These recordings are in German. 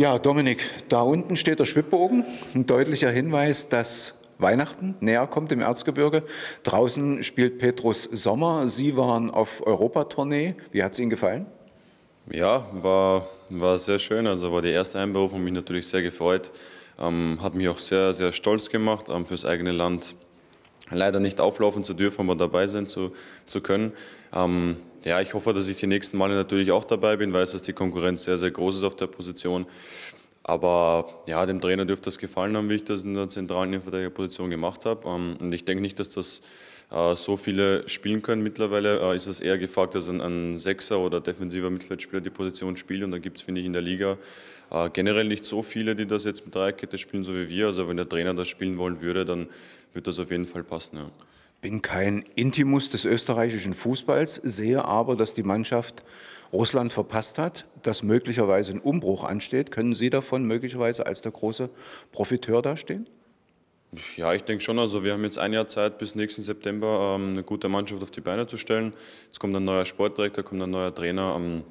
Ja, Dominik, da unten steht der Schwibbogen, ein deutlicher Hinweis, dass Weihnachten näher kommt im Erzgebirge. Draußen spielt Petrus Sommer. Sie waren auf Europatournee. Wie hat es Ihnen gefallen? Ja, war, war sehr schön. Also war die erste Einberufung, mich natürlich sehr gefreut. Ähm, hat mich auch sehr, sehr stolz gemacht ähm, fürs eigene Land leider nicht auflaufen zu dürfen, aber dabei sein zu, zu können. Ähm, ja, ich hoffe, dass ich die nächsten Male natürlich auch dabei bin, weiß, dass die Konkurrenz sehr, sehr groß ist auf der Position. Aber ja, dem Trainer dürfte das gefallen haben, wie ich das in der zentralen Innenverteidigerposition gemacht habe. Ähm, und ich denke nicht, dass das äh, so viele spielen können mittlerweile, äh, ist es eher gefragt, dass ein, ein Sechser oder defensiver Mittelfeldspieler die Position spielt. Und da gibt es, finde ich, in der Liga äh, generell nicht so viele, die das jetzt mit Dreierkette spielen, so wie wir. Also wenn der Trainer das spielen wollen würde, dann würde das auf jeden Fall passen. Ja. Bin kein Intimus des österreichischen Fußballs, sehe aber, dass die Mannschaft Russland verpasst hat, dass möglicherweise ein Umbruch ansteht. Können Sie davon möglicherweise als der große Profiteur dastehen? Ja, ich denke schon. Also wir haben jetzt ein Jahr Zeit bis nächsten September ähm, eine gute Mannschaft auf die Beine zu stellen. Jetzt kommt ein neuer Sportdirektor, kommt ein neuer Trainer. Ähm,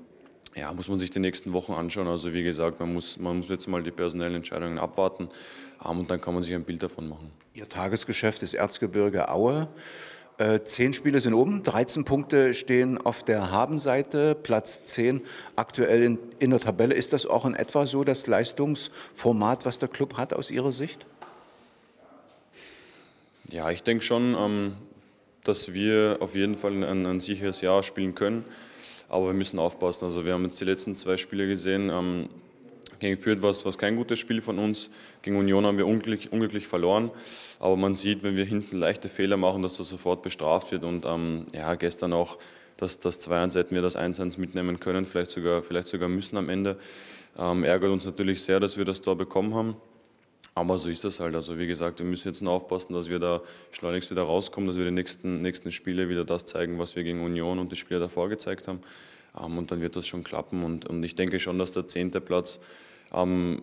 ja, muss man sich die nächsten Wochen anschauen. Also wie gesagt, man muss, man muss jetzt mal die personellen Entscheidungen abwarten ähm, und dann kann man sich ein Bild davon machen. Ihr Tagesgeschäft ist Erzgebirge Aue. Äh, zehn Spiele sind oben, 13 Punkte stehen auf der Habenseite, Platz 10 aktuell in, in der Tabelle. Ist das auch in etwa so das Leistungsformat, was der Club hat aus Ihrer Sicht? Ja, ich denke schon, ähm, dass wir auf jeden Fall ein, ein, sicheres Jahr spielen können. Aber wir müssen aufpassen. Also wir haben jetzt die letzten zwei Spiele gesehen. Ähm, gegen Fürth war es kein gutes Spiel von uns. Gegen Union haben wir unglücklich, unglücklich, verloren. Aber man sieht, wenn wir hinten leichte Fehler machen, dass das sofort bestraft wird. Und ähm, ja, gestern auch dass das 2-1 hätten wir das 1-1 mitnehmen können, vielleicht sogar, vielleicht sogar müssen am Ende. Ähm, ärgert uns natürlich sehr, dass wir das Tor bekommen haben. Aber so ist das halt. Also wie gesagt, wir müssen jetzt nur aufpassen, dass wir da schleunigst wieder rauskommen, dass wir die nächsten, nächsten Spiele wieder das zeigen, was wir gegen Union und die Spieler davor gezeigt haben. Ähm, und dann wird das schon klappen. Und, und ich denke schon, dass der zehnte Platz ähm,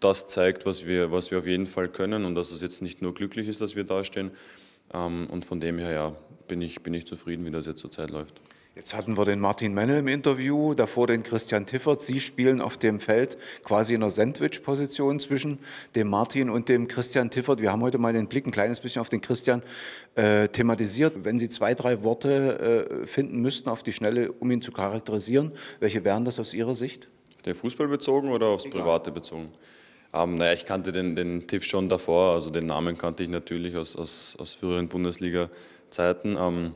das zeigt, was wir, was wir auf jeden Fall können und dass es jetzt nicht nur glücklich ist, dass wir dastehen. Ähm, und von dem her, ja, bin ich, bin ich zufrieden, wie das jetzt zurzeit läuft. Jetzt hatten wir den Martin Mennel im Interview, davor den Christian Tiffert. Sie spielen auf dem Feld quasi in einer Sandwich-Position zwischen dem Martin und dem Christian Tiffert. Wir haben heute mal den Blick ein kleines bisschen auf den Christian äh, thematisiert. Wenn Sie zwei, drei Worte äh, finden müssten auf die Schnelle, um ihn zu charakterisieren, welche wären das aus Ihrer Sicht? Auf den Fußball bezogen oder aufs Egal. Private bezogen? Ähm, naja, ich kannte den, den Tiff schon davor, also den Namen kannte ich natürlich aus, aus, aus früheren Bundesliga. Zeiten. Ähm,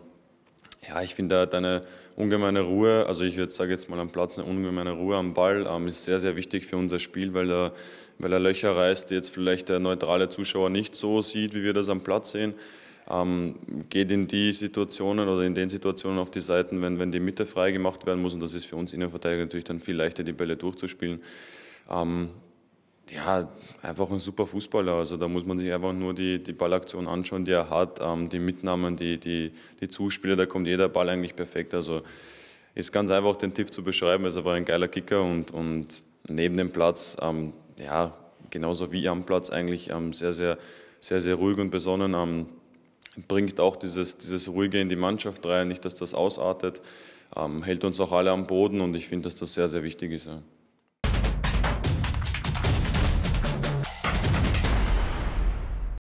ja, ich finde deine ungemeine Ruhe, also ich würde sagen jetzt mal am Platz eine ungemeine Ruhe am Ball, ähm, ist sehr, sehr wichtig für unser Spiel, weil er, weil er Löcher reißt, die jetzt vielleicht der neutrale Zuschauer nicht so sieht, wie wir das am Platz sehen. Ähm, geht in die Situationen oder in den Situationen auf die Seiten, wenn, wenn die Mitte frei gemacht werden muss und das ist für uns Innenverteidiger natürlich dann viel leichter, die Bälle durchzuspielen. Ähm, ja, einfach ein super Fußballer. Also da muss man sich einfach nur die, die Ballaktion anschauen, die er hat, ähm, die Mitnahmen, die, die, die Zuspieler, da kommt jeder Ball eigentlich perfekt. Also ist ganz einfach, den Tipp zu beschreiben. Also er war ein geiler Kicker und, und neben dem Platz, ähm, ja, genauso wie am Platz eigentlich ähm, sehr, sehr, sehr, sehr ruhig und besonnen. Ähm, bringt auch dieses, dieses Ruhige in die Mannschaft rein, nicht, dass das ausartet. Ähm, hält uns auch alle am Boden und ich finde, dass das sehr, sehr wichtig ist. Ja.